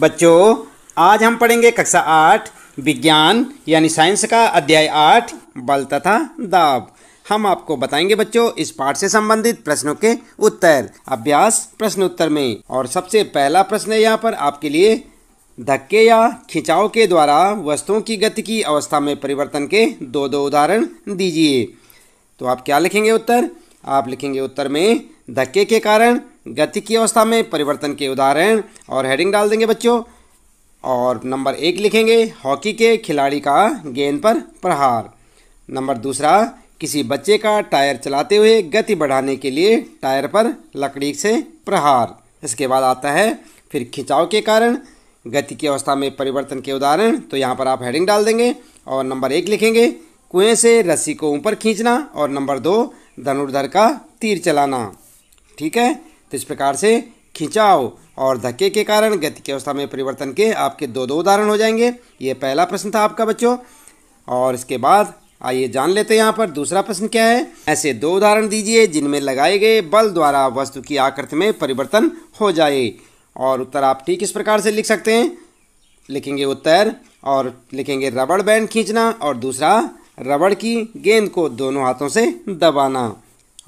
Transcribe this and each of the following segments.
बच्चों आज हम पढ़ेंगे कक्षा आठ विज्ञान यानी साइंस का अध्याय आठ बल तथा दाब हम आपको बताएंगे बच्चों इस पाठ से संबंधित प्रश्नों के उत्तर अभ्यास प्रश्न उत्तर में और सबसे पहला प्रश्न है यहाँ पर आपके लिए धक्के या खिंचाव के द्वारा वस्तुओं की गति की अवस्था में परिवर्तन के दो दो उदाहरण दीजिए तो आप क्या लिखेंगे उत्तर आप लिखेंगे उत्तर में धक्के के कारण गति की अवस्था में परिवर्तन के उदाहरण और हेडिंग डाल देंगे बच्चों और नंबर एक लिखेंगे हॉकी के खिलाड़ी का गेंद पर प्रहार नंबर दूसरा किसी बच्चे का टायर चलाते हुए गति बढ़ाने के लिए टायर पर लकड़ी से प्रहार इसके बाद आता है फिर खिंचाव के कारण गति की अवस्था में परिवर्तन के उदाहरण तो यहाँ पर आप हेडिंग डाल देंगे और नंबर एक लिखेंगे कुएं से रस्सी को ऊपर खींचना और नंबर दो धनुर्धर का तीर चलाना ठीक है तो इस प्रकार से खिंचाव और धक्के के कारण गति की अवस्था में परिवर्तन के आपके दो दो उदाहरण हो जाएंगे ये पहला प्रश्न था आपका बच्चों और इसके बाद आइए जान लेते हैं यहाँ पर दूसरा प्रश्न क्या है ऐसे दो उदाहरण दीजिए जिनमें लगाए गए बल द्वारा वस्तु की आकृति में परिवर्तन हो जाए और उत्तर आप ठीक इस प्रकार से लिख सकते हैं लिखेंगे उत्तर और लिखेंगे रबड़ बैंड खींचना और दूसरा रबड़ की गेंद को दोनों हाथों से दबाना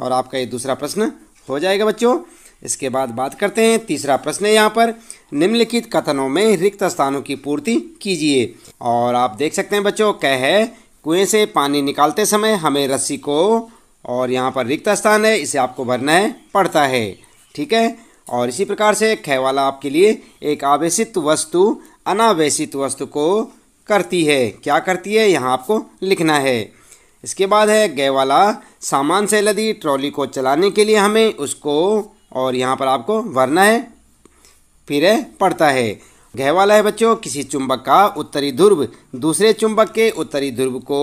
और आपका ये दूसरा प्रश्न हो जाएगा बच्चों इसके बाद बात करते हैं तीसरा प्रश्न है यहाँ पर निम्नलिखित कथनों में रिक्त स्थानों की पूर्ति कीजिए और आप देख सकते हैं बच्चों कह है कुएं से पानी निकालते समय हमें रस्सी को और यहाँ पर रिक्त स्थान है इसे आपको भरना है पड़ता है ठीक है और इसी प्रकार से खह वाला आपके लिए एक आवेशित वस्तु अनावेशित वस्तु को करती है क्या करती है यहाँ आपको लिखना है इसके बाद है गय वाला सामान से लदी ट्रॉली को चलाने के लिए हमें उसको और यहाँ पर आपको वरना है फिर पड़ता है गह वाला है बच्चों किसी चुंबक का उत्तरी ध्रुव दूसरे चुंबक के उत्तरी ध्रुव को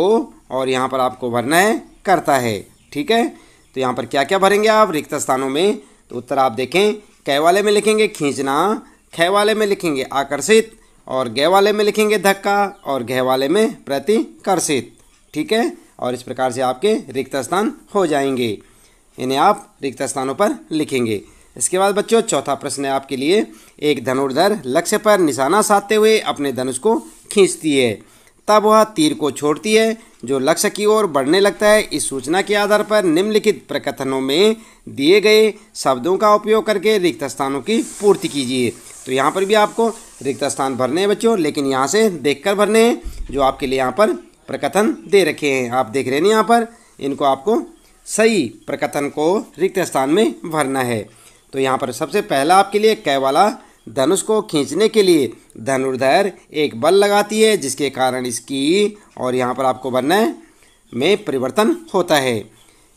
और यहाँ पर आपको भरना है करता है ठीक है तो यहाँ पर क्या क्या भरेंगे आप रिक्त स्थानों में तो उत्तर आप देखें कह वाले में लिखेंगे खींचना खै वाले में लिखेंगे आकर्षित और गह वाले में लिखेंगे धक्का और गह वाले में प्रतिकर्षित ठीक है और इस प्रकार से आपके रिक्त स्थान हो जाएंगे इन्हें आप रिक्त स्थानों पर लिखेंगे इसके बाद बच्चों चौथा प्रश्न है आपके लिए एक धनुर्धर लक्ष्य पर निशाना साधते हुए अपने धनुष को खींचती है तब वह तीर को छोड़ती है जो लक्ष्य की ओर बढ़ने लगता है इस सूचना के आधार पर निम्नलिखित प्रकथनों में दिए गए शब्दों का उपयोग करके रिक्त स्थानों की पूर्ति कीजिए तो यहाँ पर भी आपको रिक्त स्थान भरने हैं बच्चों लेकिन यहाँ से देखकर भरने हैं जो आपके लिए यहाँ पर प्रकथन दे रखे हैं आप देख रहे हैं यहाँ पर इनको आपको सही प्रकथन को रिक्त स्थान में भरना है तो यहाँ पर सबसे पहला आपके लिए कै वाला धनुष को खींचने के लिए धनुर्धर एक बल लगाती है जिसके कारण इसकी और यहाँ पर आपको भरना है में परिवर्तन होता है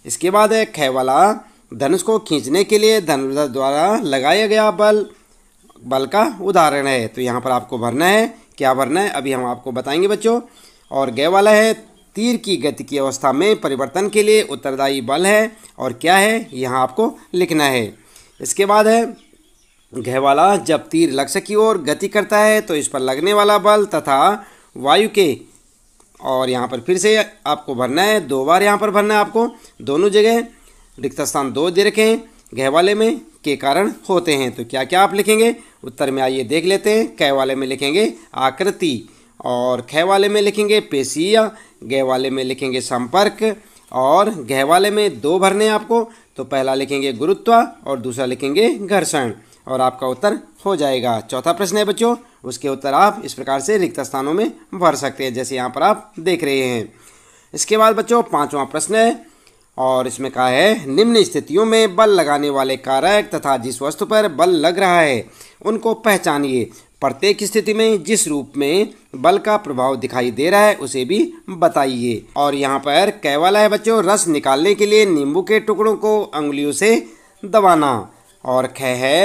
इसके बाद है खै वाला धनुष को खींचने के लिए धनुर्धर द्वारा लगाया गया बल बल का उदाहरण है तो यहाँ पर आपको भरना है क्या भरना है अभी हम आपको बताएंगे बच्चों और गय वाला है तीर की गति की अवस्था में परिवर्तन के लिए उत्तरदायी बल है और क्या है यहाँ आपको लिखना है इसके बाद है गहवाला जब तीर लक्ष्य की ओर गति करता है तो इस पर लगने वाला बल तथा वायु के और यहाँ पर फिर से आपको भरना है दो बार यहाँ पर भरना है आपको दोनों जगह रिक्त स्थान दो दे रखे हैं में के कारण होते हैं तो क्या क्या आप लिखेंगे उत्तर में आइए देख लेते हैं कै वाले में लिखेंगे आकृति और खे वाले में लिखेंगे पेशिया गह वाले में लिखेंगे संपर्क और गह वाले में दो भरने आपको तो पहला लिखेंगे गुरुत्व और दूसरा लिखेंगे घर्षण और आपका उत्तर हो जाएगा चौथा प्रश्न है बच्चों उसके उत्तर आप इस प्रकार से रिक्त स्थानों में भर सकते हैं जैसे यहाँ पर आप देख रहे हैं इसके बाद बच्चों पांचवा प्रश्न है और इसमें कहा है निम्न स्थितियों में बल लगाने वाले कारक तथा जिस वस्तु पर बल लग रहा है उनको पहचानिए प्रत्येक स्थिति में जिस रूप में बल का प्रभाव दिखाई दे रहा है उसे भी बताइए और यहाँ पर कहवाला है बच्चों रस निकालने के लिए नींबू के टुकड़ों को उंगुलियों से दबाना और खह है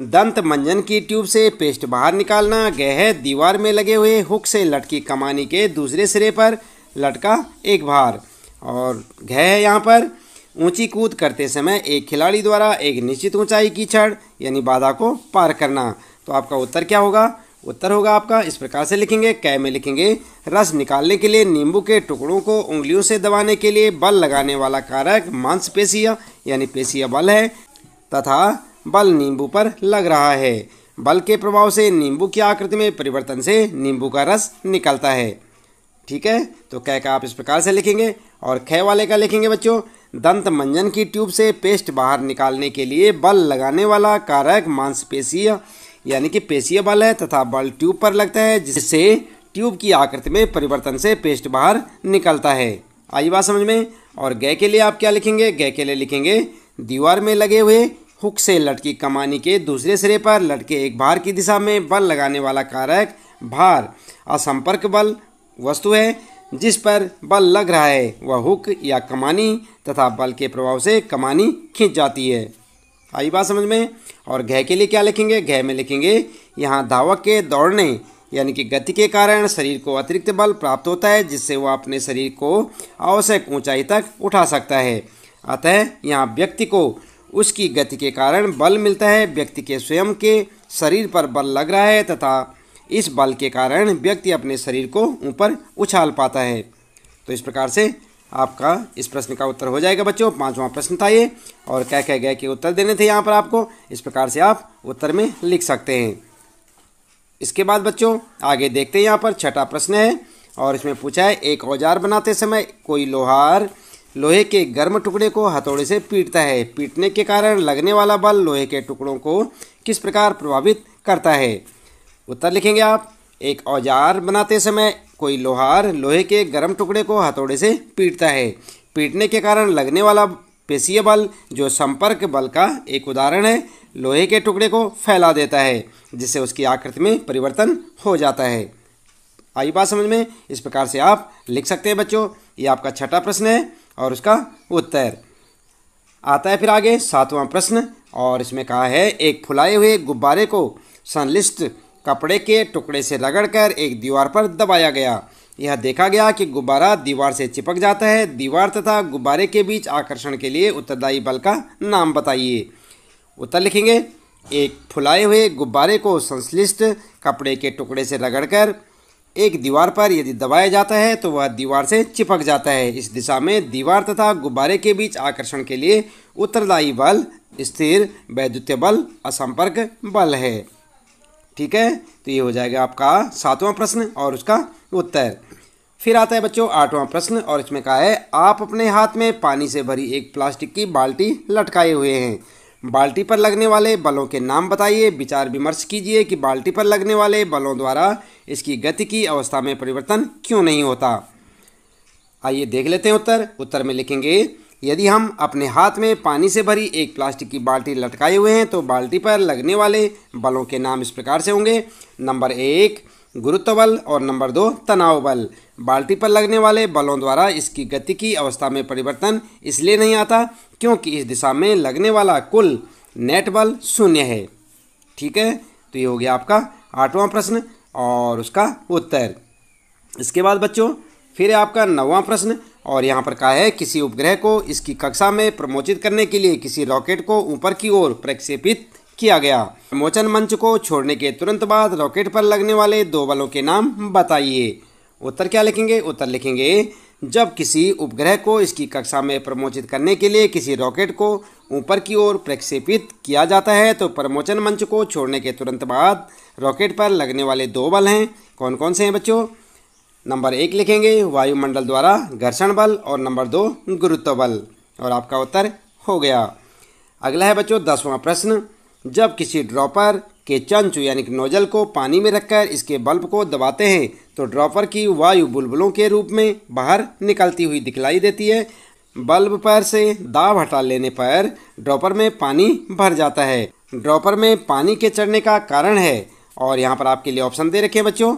दंत मंजन की ट्यूब से पेस्ट बाहर निकालना गह है दीवार में लगे हुए हुक से लटकी कमानी के दूसरे सिरे पर लटका एक भार और घय है यहाँ पर ऊंची कूद करते समय एक खिलाड़ी द्वारा एक निश्चित ऊंचाई की छड़ यानी बाधा को पार करना तो आपका उत्तर क्या होगा उत्तर होगा आपका इस प्रकार से लिखेंगे कै में लिखेंगे रस निकालने के लिए नींबू के टुकड़ों को उंगलियों से दबाने के लिए बल लगाने वाला कारक मांसपेशिया यानी पेशिया बल है तथा बल नींबू पर लग रहा है बल के प्रभाव से नींबू की आकृति में परिवर्तन से नींबू का रस निकलता है ठीक है तो कह का आप इस प्रकार से लिखेंगे और खे वाले का लिखेंगे बच्चों दंत मंजन की ट्यूब से पेस्ट बाहर निकालने के लिए बल लगाने वाला कारक मांसपेशीय यानी कि पेशीय बल है तथा बल ट्यूब पर लगता है जिससे ट्यूब की आकृति में परिवर्तन से पेस्ट बाहर निकलता है आई बात समझ में और गय के लिए आप क्या लिखेंगे गय के लिए लिखेंगे दीवार में लगे हुए हुक से लटकी कमानी के दूसरे सिरे पर लटके एक भार की दिशा में बल लगाने वाला कारक भार असंपर्क बल वस्तु है जिस पर बल लग रहा है वह हुक या कमानी तथा बल के प्रभाव से कमानी खींच जाती है आई बात समझ में और घय के लिए क्या लिखेंगे घय में लिखेंगे यहाँ धावक के दौड़ने यानी कि गति के कारण शरीर को अतिरिक्त बल प्राप्त होता है जिससे वह अपने शरीर को आवश्यक ऊंचाई तक उठा सकता है अतः यहाँ व्यक्ति को उसकी गति के कारण बल मिलता है व्यक्ति के स्वयं के शरीर पर बल लग रहा है तथा इस बल के कारण व्यक्ति अपने शरीर को ऊपर उछाल पाता है तो इस प्रकार से आपका इस प्रश्न का उत्तर हो जाएगा बच्चों पांचवा प्रश्न था ये और क्या क्या गया कि उत्तर देने थे यहाँ पर आपको इस प्रकार से आप उत्तर में लिख सकते हैं इसके बाद बच्चों आगे देखते हैं यहाँ पर छठा प्रश्न है और इसमें पूछा है एक औजार बनाते समय कोई लोहार लोहे के गर्म टुकड़े को हथौड़े से पीटता है पीटने के कारण लगने वाला बल लोहे के टुकड़ों को किस प्रकार प्रभावित करता है उत्तर लिखेंगे आप एक औजार बनाते समय कोई लोहार लोहे के गर्म टुकड़े को हथौड़े से पीटता है पीटने के कारण लगने वाला पेशीय बल जो संपर्क बल का एक उदाहरण है लोहे के टुकड़े को फैला देता है जिससे उसकी आकृति में परिवर्तन हो जाता है आई बात समझ में इस प्रकार से आप लिख सकते हैं बच्चों ये आपका छठा प्रश्न है और उसका उत्तर आता है फिर आगे सातवां प्रश्न और इसमें कहा है एक फुलाए हुए गुब्बारे को संलिष्ट कपड़े के टुकड़े से रगड़कर एक दीवार पर दबाया गया यह देखा गया कि गुब्बारा दीवार से चिपक जाता है दीवार तथा गुब्बारे के बीच आकर्षण के लिए उत्तरदायी बल का नाम बताइए उत्तर लिखेंगे एक फुलाए हुए गुब्बारे को संश्लिष्ट कपड़े के टुकड़े से रगड़कर एक दीवार पर यदि दबाया जाता है तो वह दीवार से चिपक जाता है इस दिशा में दीवार तथा गुब्बारे के बीच आकर्षण के लिए उत्तरदायी बल स्थिर वैद्युत्य बल असंपर्क बल है ठीक है तो ये हो जाएगा आपका सातवां प्रश्न और उसका उत्तर फिर आता है बच्चों आठवां प्रश्न और इसमें कहा है आप अपने हाथ में पानी से भरी एक प्लास्टिक की बाल्टी लटकाए हुए हैं बाल्टी पर लगने वाले बलों के नाम बताइए विचार विमर्श कीजिए कि बाल्टी पर लगने वाले बलों द्वारा इसकी गति की अवस्था में परिवर्तन क्यों नहीं होता आइए देख लेते हैं उत्तर उत्तर में लिखेंगे यदि हम अपने हाथ में पानी से भरी एक प्लास्टिक की बाल्टी लटकाए हुए हैं तो बाल्टी पर लगने वाले बलों के नाम इस प्रकार से होंगे नंबर एक गुरुत्व बल और नंबर दो तनाव बल बाल्टी पर लगने वाले बलों द्वारा इसकी गति की अवस्था में परिवर्तन इसलिए नहीं आता क्योंकि इस दिशा में लगने वाला कुल नेट बल शून्य है ठीक है तो ये हो गया आपका आठवां प्रश्न और उसका उत्तर इसके बाद बच्चों फिर आपका नौवां प्रश्न और यहाँ पर कहा है किसी उपग्रह को इसकी कक्षा में प्रमोचित करने के लिए किसी रॉकेट को ऊपर की ओर प्रक्षेपित किया गया प्रमोचन मंच को छोड़ने के तुरंत बाद रॉकेट पर लगने वाले दो बलों के नाम बताइए उत्तर क्या लिखेंगे उत्तर लिखेंगे जब किसी उपग्रह को इसकी कक्षा में प्रमोचित करने के लिए किसी रॉकेट को ऊपर की ओर प्रक्षेपित किया जाता है तो प्रमोचन मंच को छोड़ने के तुरंत बाद रॉकेट पर लगने वाले दो बल हैं कौन कौन से हैं बच्चों नंबर एक लिखेंगे वायुमंडल द्वारा घर्षण बल और नंबर दो गुरुत्व बल और आपका उत्तर हो गया अगला है बच्चों दसवां प्रश्न जब किसी ड्रॉपर के चंचु यानी कि नोजल को पानी में रखकर इसके बल्ब को दबाते हैं तो ड्रॉपर की वायु बुलबुलों के रूप में बाहर निकलती हुई दिखलाई देती है बल्ब पर से दाब हटा लेने पर ड्रॉपर में पानी भर जाता है ड्रॉपर में पानी के चढ़ने का कारण है और यहाँ पर आपके लिए ऑप्शन दे रखे हैं बच्चों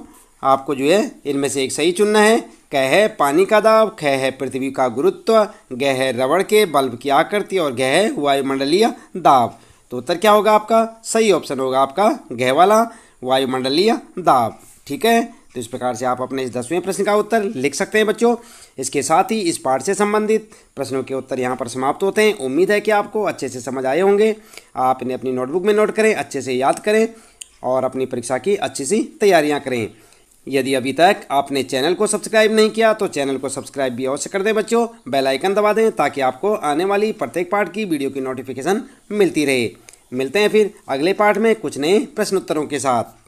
आपको जो है इनमें से एक सही चुनना है क है पानी का दाब ख है पृथ्वी का गुरुत्व गह है रबड़ के बल्ब की आकृति और गह है वायुमंडलीय दाब तो उत्तर क्या होगा आपका सही ऑप्शन होगा आपका गह वाला वायुमंडलीय दाब ठीक है तो इस प्रकार से आप अपने इस दसवें प्रश्न का उत्तर लिख सकते हैं बच्चों इसके साथ ही इस पाठ से संबंधित प्रश्नों के उत्तर यहाँ पर समाप्त होते हैं उम्मीद है कि आपको अच्छे से समझ आए होंगे आप इन्हें अपनी नोटबुक में नोट करें अच्छे से याद करें और अपनी परीक्षा की अच्छी सी तैयारियाँ करें यदि अभी तक आपने चैनल को सब्सक्राइब नहीं किया तो चैनल को सब्सक्राइब भी अवश्य कर दें बच्चों बेल आइकन दबा दें ताकि आपको आने वाली प्रत्येक पार्ट की वीडियो की नोटिफिकेशन मिलती रहे मिलते हैं फिर अगले पार्ट में कुछ नए प्रश्नोत्तरों के साथ